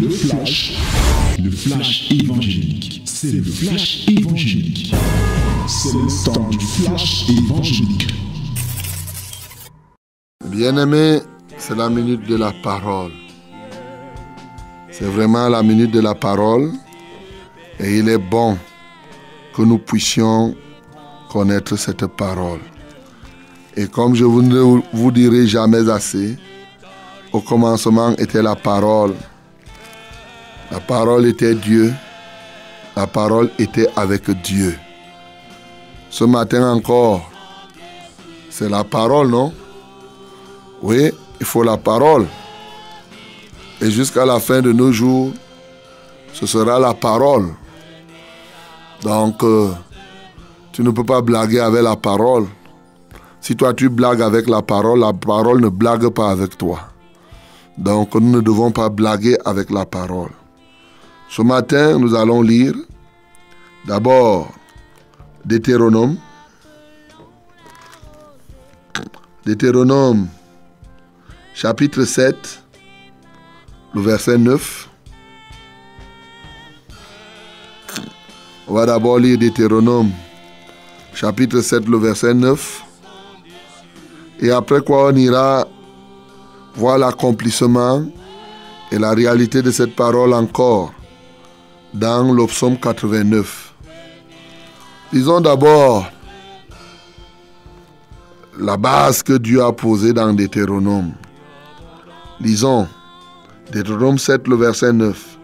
le flash, le flash évangélique. C'est le flash évangélique. C'est le temps du flash évangélique. bien aimé, c'est la minute de la parole. C'est vraiment la minute de la parole. Et il est bon que nous puissions connaître cette parole. Et comme je vous ne vous dirai jamais assez, au commencement était la parole. La parole était Dieu. La parole était avec Dieu. Ce matin encore, c'est la parole, non Oui, il faut la parole. Et jusqu'à la fin de nos jours, ce sera la parole. Donc, euh, tu ne peux pas blaguer avec la parole. Si toi tu blagues avec la parole, la parole ne blague pas avec toi. Donc nous ne devons pas blaguer avec la parole. Ce matin, nous allons lire d'abord Deutéronome. Deutéronome chapitre 7, le verset 9. On va d'abord lire Deutéronome chapitre 7, le verset 9. Et après quoi on ira voir l'accomplissement et la réalité de cette parole encore dans le 89. Lisons d'abord la base que Dieu a posée dans Deutéronome. Lisons Deutéronome 7, le verset 9.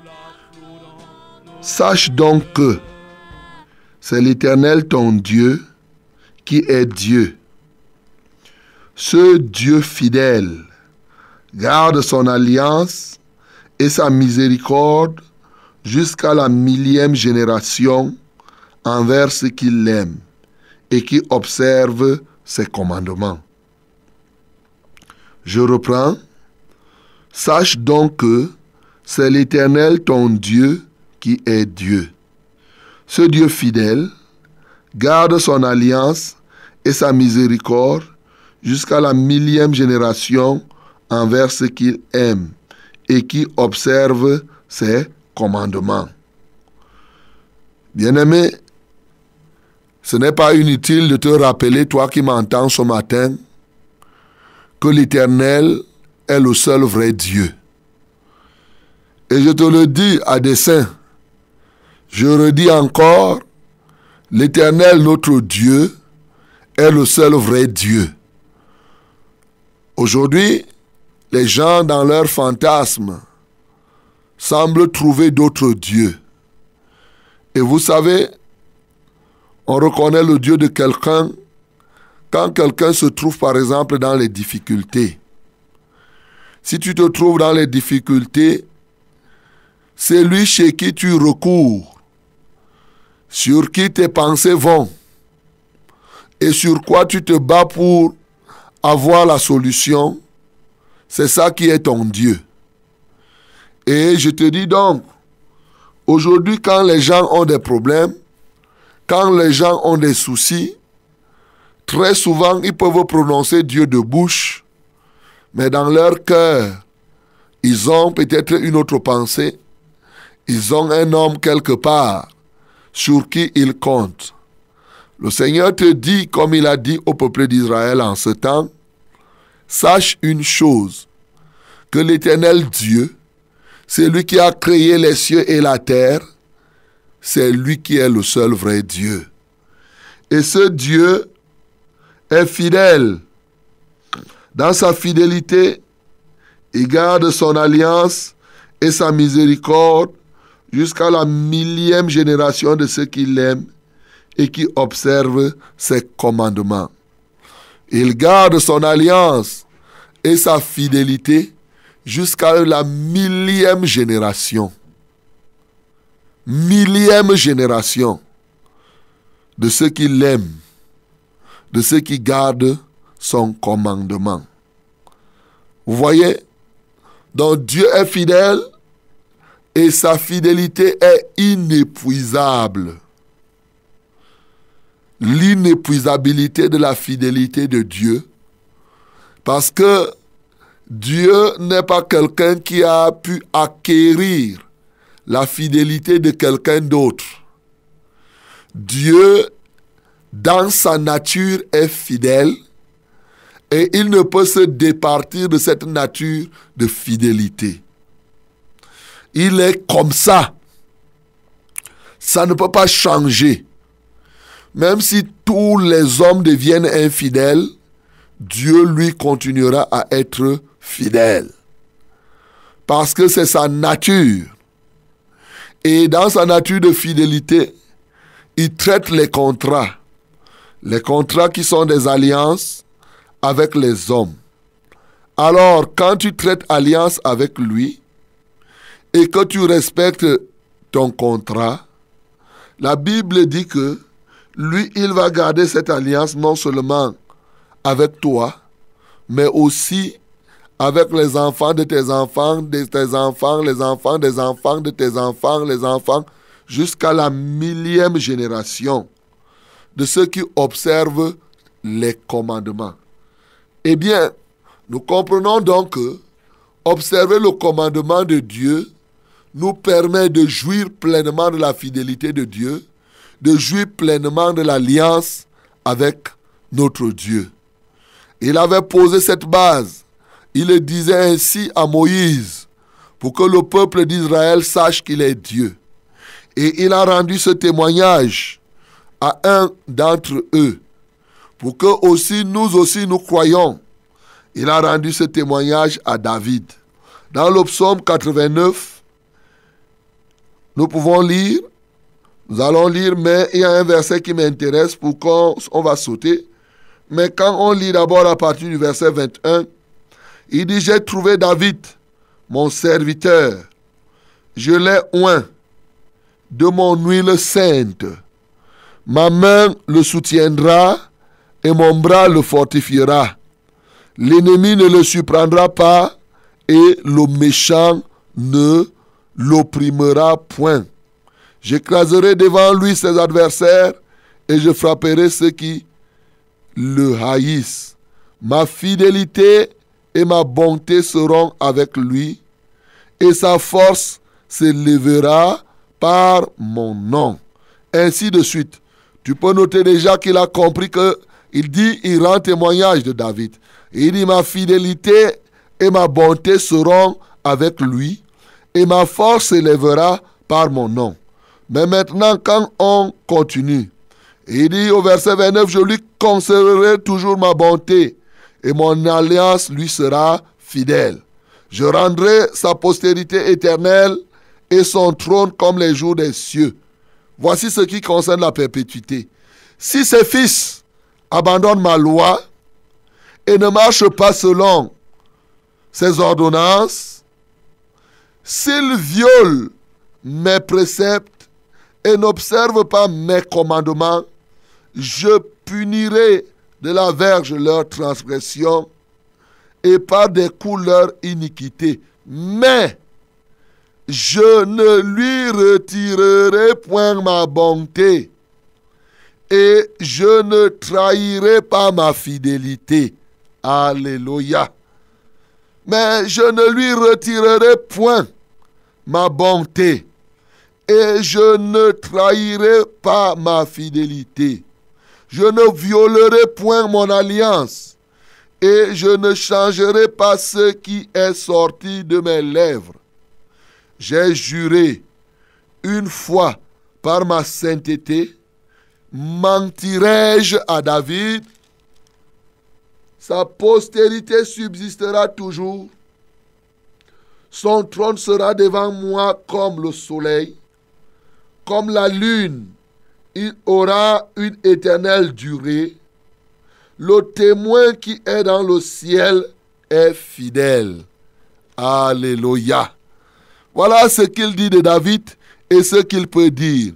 Sache donc que c'est l'Éternel ton Dieu qui est Dieu. Ce Dieu fidèle garde son alliance et sa miséricorde jusqu'à la millième génération envers ce qu'il aime et qui observe ses commandements. Je reprends. Sache donc que c'est l'Éternel ton Dieu qui est Dieu. Ce Dieu fidèle garde son alliance et sa miséricorde jusqu'à la millième génération envers ce qu'il aime et qui observe ses commandement. Bien-aimé, ce n'est pas inutile de te rappeler, toi qui m'entends ce matin, que l'Éternel est le seul vrai Dieu. Et je te le dis à dessein, je redis encore, l'Éternel notre Dieu est le seul vrai Dieu. Aujourd'hui, les gens dans leur fantasme, Semble trouver d'autres dieux. Et vous savez, on reconnaît le Dieu de quelqu'un quand quelqu'un se trouve par exemple dans les difficultés. Si tu te trouves dans les difficultés, c'est lui chez qui tu recours, sur qui tes pensées vont et sur quoi tu te bats pour avoir la solution. C'est ça qui est ton Dieu. Et je te dis donc, aujourd'hui, quand les gens ont des problèmes, quand les gens ont des soucis, très souvent, ils peuvent prononcer Dieu de bouche, mais dans leur cœur, ils ont peut-être une autre pensée. Ils ont un homme quelque part sur qui ils comptent. Le Seigneur te dit, comme il a dit au peuple d'Israël en ce temps, sache une chose, que l'éternel Dieu, c'est lui qui a créé les cieux et la terre. C'est lui qui est le seul vrai Dieu. Et ce Dieu est fidèle. Dans sa fidélité, il garde son alliance et sa miséricorde jusqu'à la millième génération de ceux qui l'aiment et qui observent ses commandements. Il garde son alliance et sa fidélité jusqu'à la millième génération. Millième génération de ceux qui l'aiment, de ceux qui gardent son commandement. Vous voyez, donc Dieu est fidèle et sa fidélité est inépuisable. L'inépuisabilité de la fidélité de Dieu. Parce que Dieu n'est pas quelqu'un qui a pu acquérir la fidélité de quelqu'un d'autre. Dieu, dans sa nature, est fidèle et il ne peut se départir de cette nature de fidélité. Il est comme ça. Ça ne peut pas changer. Même si tous les hommes deviennent infidèles, Dieu lui continuera à être fidèle fidèle. Parce que c'est sa nature. Et dans sa nature de fidélité, il traite les contrats. Les contrats qui sont des alliances avec les hommes. Alors, quand tu traites alliance avec lui et que tu respectes ton contrat, la Bible dit que lui, il va garder cette alliance non seulement avec toi, mais aussi avec les enfants de tes enfants, de tes enfants, les enfants des enfants, de tes enfants, les enfants, jusqu'à la millième génération de ceux qui observent les commandements. Eh bien, nous comprenons donc que observer le commandement de Dieu nous permet de jouir pleinement de la fidélité de Dieu, de jouir pleinement de l'alliance avec notre Dieu. Il avait posé cette base il le disait ainsi à Moïse, pour que le peuple d'Israël sache qu'il est Dieu. Et il a rendu ce témoignage à un d'entre eux, pour que aussi nous aussi nous croyons. Il a rendu ce témoignage à David. Dans le psaume 89, nous pouvons lire, nous allons lire, mais il y a un verset qui m'intéresse pour qu'on on va sauter. Mais quand on lit d'abord à partir du verset 21, il dit, j'ai trouvé David, mon serviteur. Je l'ai oint de mon huile sainte. Ma main le soutiendra et mon bras le fortifiera. L'ennemi ne le surprendra pas et le méchant ne l'opprimera point. J'écraserai devant lui ses adversaires et je frapperai ceux qui le haïssent. Ma fidélité et ma bonté seront avec lui, et sa force s'élèvera par mon nom. Ainsi de suite. Tu peux noter déjà qu'il a compris que il dit, il rend témoignage de David. Il dit, ma fidélité et ma bonté seront avec lui, et ma force s'élèvera par mon nom. Mais maintenant, quand on continue, il dit au verset 29, je lui conserverai toujours ma bonté et mon alliance lui sera fidèle. Je rendrai sa postérité éternelle et son trône comme les jours des cieux. Voici ce qui concerne la perpétuité. Si ses fils abandonnent ma loi et ne marchent pas selon ses ordonnances, s'ils violent mes préceptes et n'observent pas mes commandements, je punirai de la verge leur transgression et par des coups leur iniquité. Mais je ne lui retirerai point ma bonté et je ne trahirai pas ma fidélité. Alléluia. Mais je ne lui retirerai point ma bonté et je ne trahirai pas ma fidélité. Je ne violerai point mon alliance et je ne changerai pas ce qui est sorti de mes lèvres. J'ai juré une fois par ma sainteté, mentirai-je à David Sa postérité subsistera toujours. Son trône sera devant moi comme le soleil, comme la lune il aura une éternelle durée. Le témoin qui est dans le ciel est fidèle. Alléluia. Voilà ce qu'il dit de David et ce qu'il peut dire.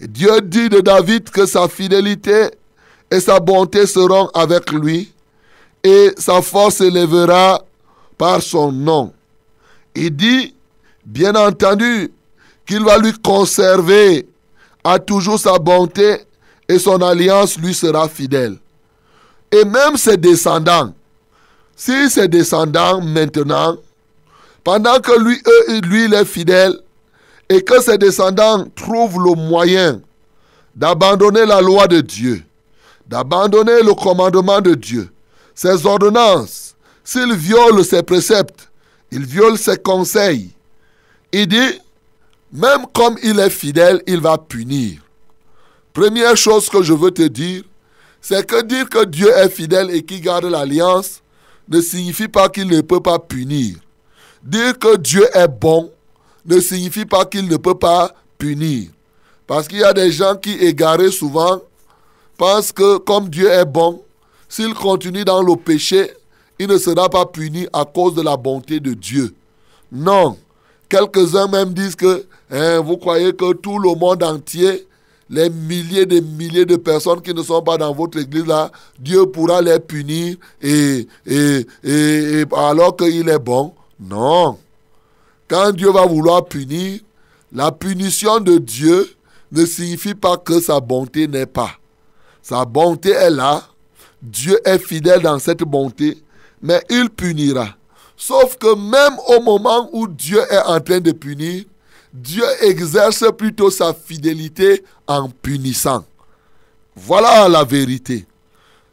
Dieu dit de David que sa fidélité et sa bonté seront avec lui et sa force s'élèvera par son nom. Il dit, bien entendu, qu'il va lui conserver a toujours sa bonté et son alliance lui sera fidèle. Et même ses descendants, si ses descendants maintenant, pendant que lui, eux, lui, il est fidèle, et que ses descendants trouvent le moyen d'abandonner la loi de Dieu, d'abandonner le commandement de Dieu, ses ordonnances, s'ils violent ses préceptes, ils violent ses conseils, il dit, même comme il est fidèle, il va punir. Première chose que je veux te dire, c'est que dire que Dieu est fidèle et qu'il garde l'alliance ne signifie pas qu'il ne peut pas punir. Dire que Dieu est bon ne signifie pas qu'il ne peut pas punir. Parce qu'il y a des gens qui, égarés souvent, pensent que comme Dieu est bon, s'il continue dans le péché, il ne sera pas puni à cause de la bonté de Dieu. Non, Quelques-uns même disent que hein, vous croyez que tout le monde entier, les milliers de milliers de personnes qui ne sont pas dans votre église là, Dieu pourra les punir et, et, et, et alors qu'il est bon. Non. Quand Dieu va vouloir punir, la punition de Dieu ne signifie pas que sa bonté n'est pas. Sa bonté est là. Dieu est fidèle dans cette bonté, mais il punira. Sauf que même au moment où Dieu est en train de punir, Dieu exerce plutôt sa fidélité en punissant. Voilà la vérité.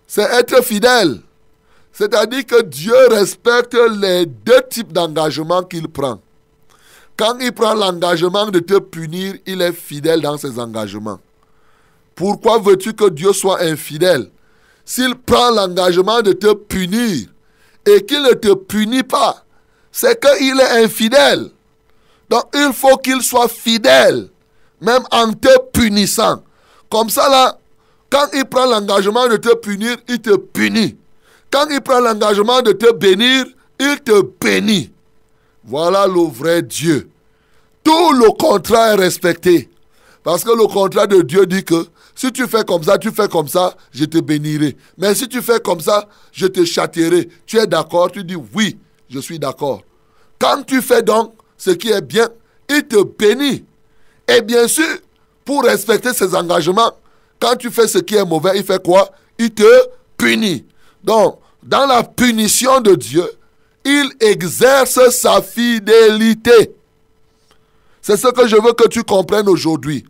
C'est être fidèle. C'est-à-dire que Dieu respecte les deux types d'engagement qu'il prend. Quand il prend l'engagement de te punir, il est fidèle dans ses engagements. Pourquoi veux-tu que Dieu soit infidèle S'il prend l'engagement de te punir, et qu'il ne te punit pas, c'est qu'il est infidèle. Donc il faut qu'il soit fidèle, même en te punissant. Comme ça, là, quand il prend l'engagement de te punir, il te punit. Quand il prend l'engagement de te bénir, il te bénit. Voilà le vrai Dieu. Tout le contrat est respecté. Parce que le contrat de Dieu dit que si tu fais comme ça, tu fais comme ça, je te bénirai. Mais si tu fais comme ça, je te châtierai. Tu es d'accord Tu dis oui, je suis d'accord. Quand tu fais donc ce qui est bien, il te bénit. Et bien sûr, pour respecter ses engagements, quand tu fais ce qui est mauvais, il fait quoi Il te punit. Donc, dans la punition de Dieu, il exerce sa fidélité. C'est ce que je veux que tu comprennes aujourd'hui.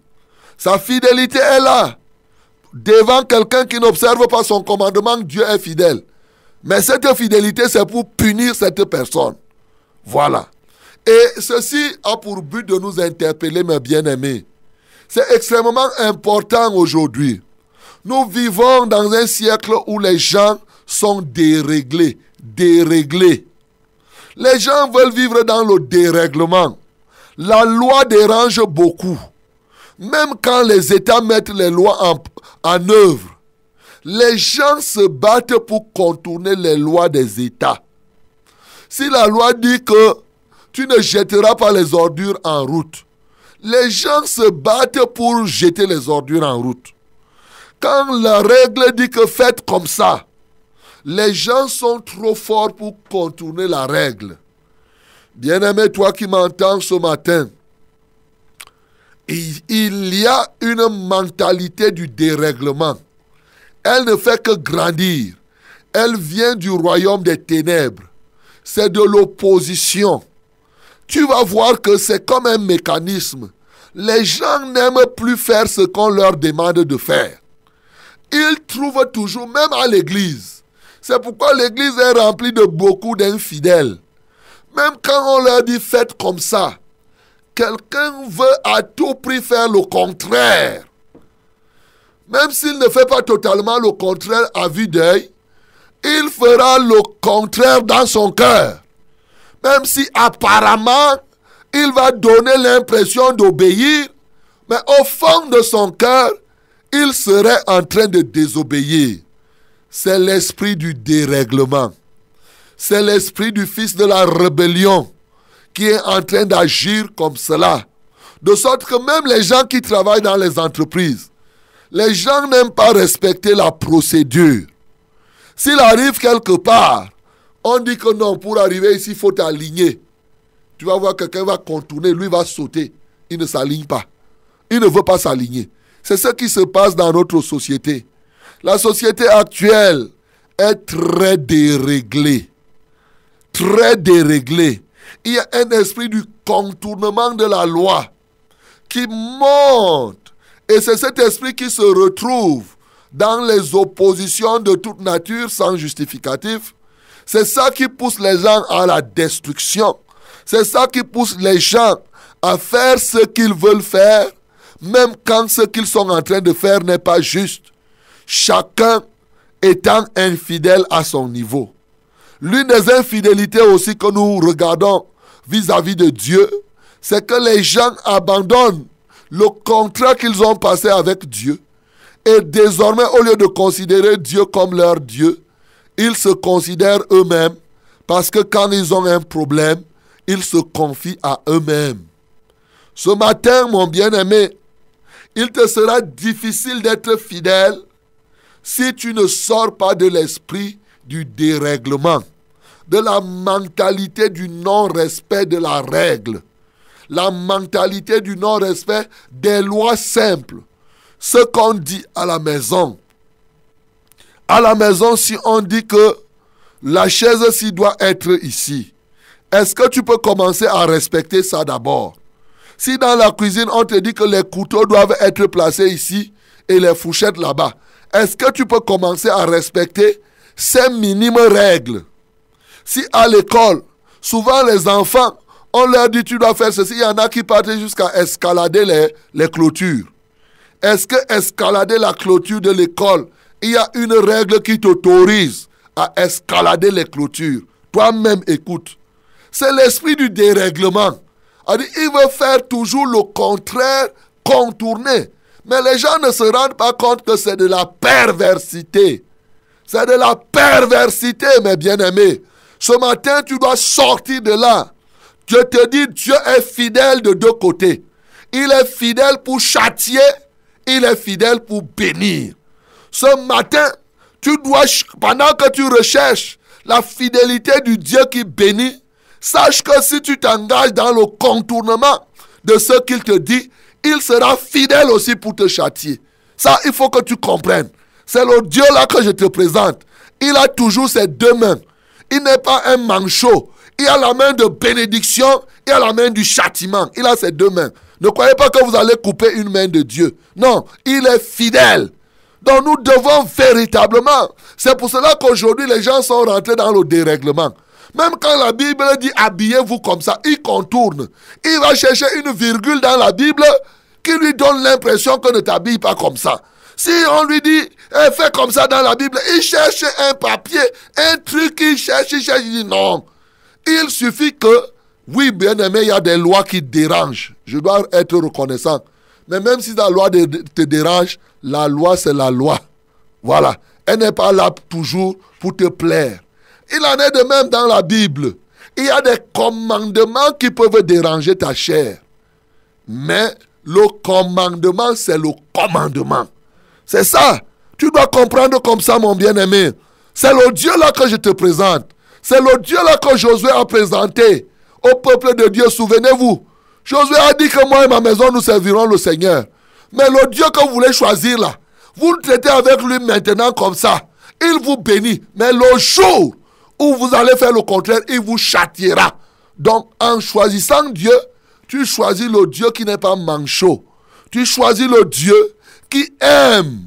Sa fidélité est là. Devant quelqu'un qui n'observe pas son commandement, Dieu est fidèle. Mais cette fidélité, c'est pour punir cette personne. Voilà. Et ceci a pour but de nous interpeller, mes bien-aimés. C'est extrêmement important aujourd'hui. Nous vivons dans un siècle où les gens sont déréglés, déréglés. Les gens veulent vivre dans le dérèglement. La loi dérange beaucoup. Même quand les États mettent les lois en, œuvre, les gens se battent pour contourner les lois des États. Si la loi dit que tu ne jetteras pas les ordures en route, les gens se battent pour jeter les ordures en route. Quand la règle dit que faites comme ça, les gens sont trop forts pour contourner la règle. Bien-aimé, toi qui m'entends ce matin, il y a une mentalité du dérèglement. Elle ne fait que grandir. Elle vient du royaume des ténèbres. C'est de l'opposition. Tu vas voir que c'est comme un mécanisme. Les gens n'aiment plus faire ce qu'on leur demande de faire. Ils trouvent toujours, même à l'église. C'est pourquoi l'église est remplie de beaucoup d'infidèles. Même quand on leur dit faites comme ça, Quelqu'un veut à tout prix faire le contraire. Même s'il ne fait pas totalement le contraire à vue d'œil, il fera le contraire dans son cœur. Même si apparemment, il va donner l'impression d'obéir, mais au fond de son cœur, il serait en train de désobéir. C'est l'esprit du dérèglement. C'est l'esprit du fils de la rébellion qui est en train d'agir comme cela. De sorte que même les gens qui travaillent dans les entreprises, les gens n'aiment pas respecter la procédure. S'il arrive quelque part, on dit que non, pour arriver ici, il faut t'aligner. Tu vas voir quelqu'un va contourner, lui va sauter. Il ne s'aligne pas. Il ne veut pas s'aligner. C'est ce qui se passe dans notre société. La société actuelle est très déréglée. Très déréglée. Il y a un esprit du contournement de la loi qui monte. Et c'est cet esprit qui se retrouve dans les oppositions de toute nature sans justificatif. C'est ça qui pousse les gens à la destruction. C'est ça qui pousse les gens à faire ce qu'ils veulent faire, même quand ce qu'ils sont en train de faire n'est pas juste. Chacun étant infidèle à son niveau. L'une des infidélités aussi que nous regardons vis-à-vis de Dieu, c'est que les gens abandonnent le contrat qu'ils ont passé avec Dieu. Et désormais, au lieu de considérer Dieu comme leur Dieu, ils se considèrent eux-mêmes parce que quand ils ont un problème, ils se confient à eux-mêmes. Ce matin, mon bien-aimé, il te sera difficile d'être fidèle si tu ne sors pas de l'esprit du dérèglement de la mentalité du non-respect de la règle, la mentalité du non-respect des lois simples. Ce qu'on dit à la maison, à la maison, si on dit que la chaise ci doit être ici, est-ce que tu peux commencer à respecter ça d'abord Si dans la cuisine, on te dit que les couteaux doivent être placés ici et les fourchettes là-bas, est-ce que tu peux commencer à respecter ces minimes règles si à l'école, souvent les enfants, on leur dit tu dois faire ceci, il y en a qui partent jusqu'à escalader les, clôtures. Est-ce que escalader la clôture de l'école, il y a une règle qui t'autorise à escalader les clôtures Toi-même, écoute. C'est l'esprit du dérèglement. Il veut faire toujours le contraire, contourner. Mais les gens ne se rendent pas compte que c'est de la perversité. C'est de la perversité, mes bien-aimés. Ce matin, tu dois sortir de là. Je te dis, Dieu est fidèle de deux côtés. Il est fidèle pour châtier, il est fidèle pour bénir. Ce matin, tu dois, pendant que tu recherches la fidélité du Dieu qui bénit, sache que si tu t'engages dans le contournement de ce qu'il te dit, il sera fidèle aussi pour te châtier. Ça, il faut que tu comprennes. C'est le Dieu là que je te présente. Il a toujours ses deux mains. Il n'est pas un manchot. Il a la main de bénédiction, il a la main du châtiment. Il a ses deux mains. Ne croyez pas que vous allez couper une main de Dieu. Non, il est fidèle. Donc nous devons véritablement. C'est pour cela qu'aujourd'hui les gens sont rentrés dans le dérèglement. Même quand la Bible dit habillez-vous comme ça, il contourne. Il va chercher une virgule dans la Bible qui lui donne l'impression que ne t'habille pas comme ça. Si on lui dit, eh, fais comme ça dans la Bible, il cherche un papier, un truc, il cherche, il cherche, il dit non. Il suffit que, oui, bien aimé, il y a des lois qui dérangent. Je dois être reconnaissant. Mais même si la loi te dérange, la loi, c'est la loi. Voilà. Elle n'est pas là toujours pour te plaire. Il en est de même dans la Bible. Il y a des commandements qui peuvent déranger ta chair. Mais le commandement, c'est le commandement. C'est ça. Tu dois comprendre comme ça, mon bien-aimé. C'est le Dieu-là que je te présente. C'est le Dieu-là que Josué a présenté au peuple de Dieu. Souvenez-vous, Josué a dit que moi et ma maison, nous servirons le Seigneur. Mais le Dieu que vous voulez choisir là, vous le traitez avec lui maintenant comme ça. Il vous bénit. Mais le jour où vous allez faire le contraire, il vous châtiera. Donc, en choisissant Dieu, tu choisis le Dieu qui n'est pas manchot. Tu choisis le Dieu qui aime,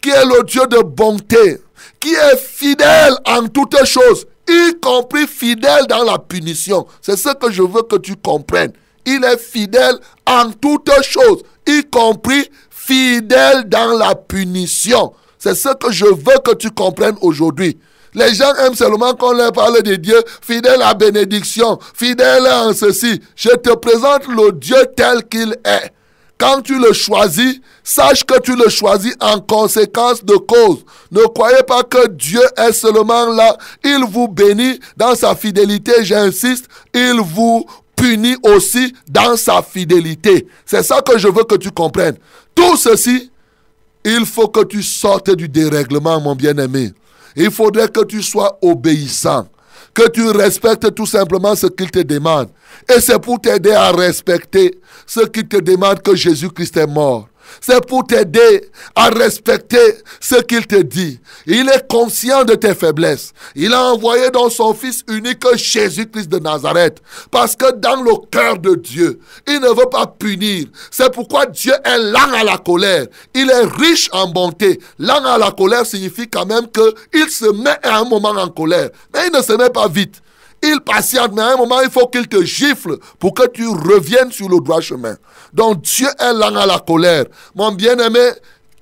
qui est le Dieu de bonté, qui est fidèle en toutes choses, y compris fidèle dans la punition. C'est ce que je veux que tu comprennes. Il est fidèle en toutes choses, y compris fidèle dans la punition. C'est ce que je veux que tu comprennes aujourd'hui. Les gens aiment seulement qu'on leur parle de Dieu, fidèle à bénédiction, fidèle en ceci. Je te présente le Dieu tel qu'il est. Quand tu le choisis, sache que tu le choisis en conséquence de cause. Ne croyez pas que Dieu est seulement là. Il vous bénit dans sa fidélité, j'insiste. Il vous punit aussi dans sa fidélité. C'est ça que je veux que tu comprennes. Tout ceci, il faut que tu sortes du dérèglement, mon bien-aimé. Il faudrait que tu sois obéissant que tu respectes tout simplement ce qu'il te demande. Et c'est pour t'aider à respecter ce qu'il te demande que Jésus-Christ est mort. C'est pour t'aider à respecter ce qu'il te dit. Il est conscient de tes faiblesses. Il a envoyé dans son Fils unique Jésus-Christ de Nazareth. Parce que dans le cœur de Dieu, il ne veut pas punir. C'est pourquoi Dieu est lent à la colère. Il est riche en bonté. Lent à la colère signifie quand même qu'il se met à un moment en colère. Mais il ne se met pas vite. Il patiente, mais à un moment, il faut qu'il te gifle pour que tu reviennes sur le droit chemin. Donc Dieu est lent à la colère. Mon bien-aimé,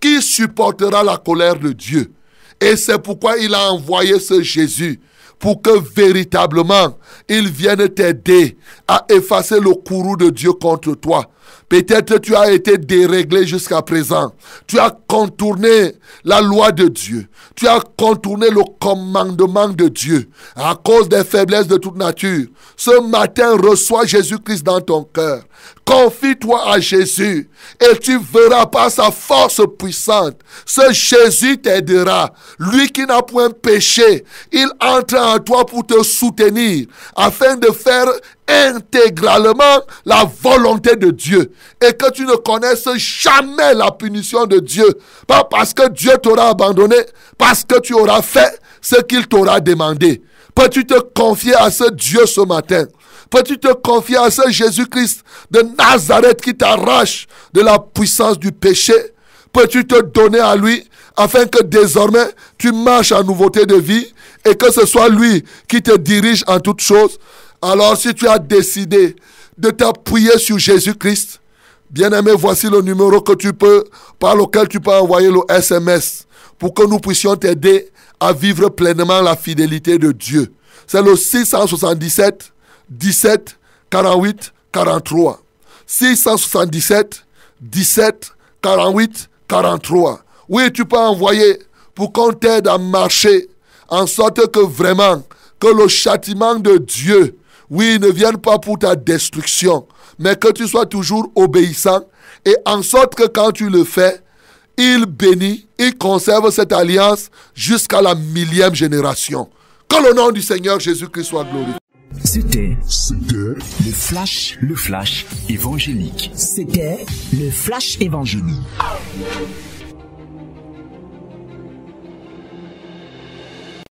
qui supportera la colère de Dieu Et c'est pourquoi il a envoyé ce Jésus pour que véritablement il vienne t'aider à effacer le courroux de Dieu contre toi. Peut-être tu as été déréglé jusqu'à présent. Tu as contourné la loi de Dieu. Tu as contourné le commandement de Dieu à cause des faiblesses de toute nature. Ce matin, reçois Jésus-Christ dans ton cœur. Confie-toi à Jésus et tu verras par sa force puissante. Ce Jésus t'aidera. Lui qui n'a point péché, il entre en toi pour te soutenir afin de faire intégralement la volonté de Dieu et que tu ne connaisses jamais la punition de Dieu. Pas parce que Dieu t'aura abandonné, parce que tu auras fait ce qu'il t'aura demandé. Peux-tu te confier à ce Dieu ce matin Peux-tu te confier à ce Jésus-Christ de Nazareth qui t'arrache de la puissance du péché Peux-tu te donner à lui afin que désormais tu marches en nouveauté de vie et que ce soit lui qui te dirige en toutes choses alors si tu as décidé de t'appuyer sur Jésus-Christ, bien-aimé, voici le numéro que tu peux, par lequel tu peux envoyer le SMS pour que nous puissions t'aider à vivre pleinement la fidélité de Dieu. C'est le 677 17 48 43. 677 17 48 43. Oui, tu peux envoyer pour qu'on t'aide à marcher en sorte que vraiment que le châtiment de Dieu oui, ils ne viennent pas pour ta destruction, mais que tu sois toujours obéissant et en sorte que quand tu le fais, il bénit, il conserve cette alliance jusqu'à la millième génération. Que le nom du Seigneur Jésus-Christ soit glorifié. C'était le flash, le flash évangélique. C'était le flash évangélique.